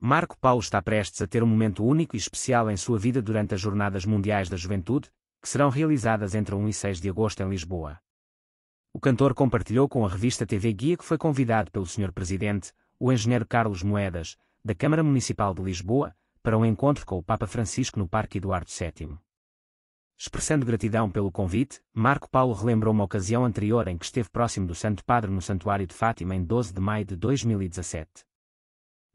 Marco Paulo está prestes a ter um momento único e especial em sua vida durante as Jornadas Mundiais da Juventude, que serão realizadas entre 1 e 6 de agosto em Lisboa. O cantor compartilhou com a revista TV Guia que foi convidado pelo Sr. Presidente, o engenheiro Carlos Moedas, da Câmara Municipal de Lisboa, para um encontro com o Papa Francisco no Parque Eduardo VII. Expressando gratidão pelo convite, Marco Paulo relembrou uma ocasião anterior em que esteve próximo do Santo Padre no Santuário de Fátima em 12 de maio de 2017.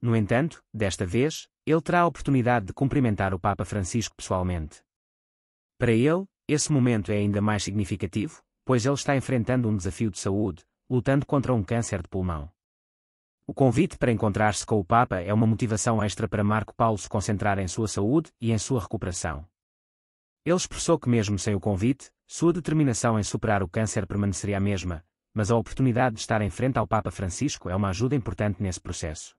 No entanto, desta vez, ele terá a oportunidade de cumprimentar o Papa Francisco pessoalmente. Para ele, esse momento é ainda mais significativo, pois ele está enfrentando um desafio de saúde, lutando contra um câncer de pulmão. O convite para encontrar-se com o Papa é uma motivação extra para Marco Paulo se concentrar em sua saúde e em sua recuperação. Ele expressou que, mesmo sem o convite, sua determinação em superar o câncer permaneceria a mesma, mas a oportunidade de estar em frente ao Papa Francisco é uma ajuda importante nesse processo.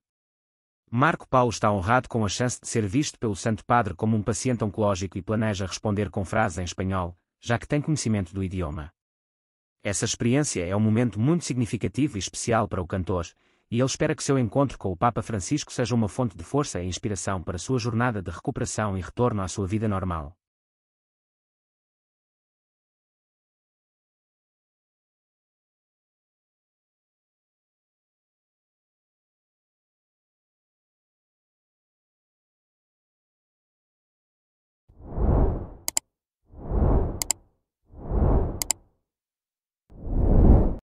Marco Paulo está honrado com a chance de ser visto pelo Santo Padre como um paciente oncológico e planeja responder com frases em espanhol, já que tem conhecimento do idioma. Essa experiência é um momento muito significativo e especial para o cantor, e ele espera que seu encontro com o Papa Francisco seja uma fonte de força e inspiração para sua jornada de recuperação e retorno à sua vida normal.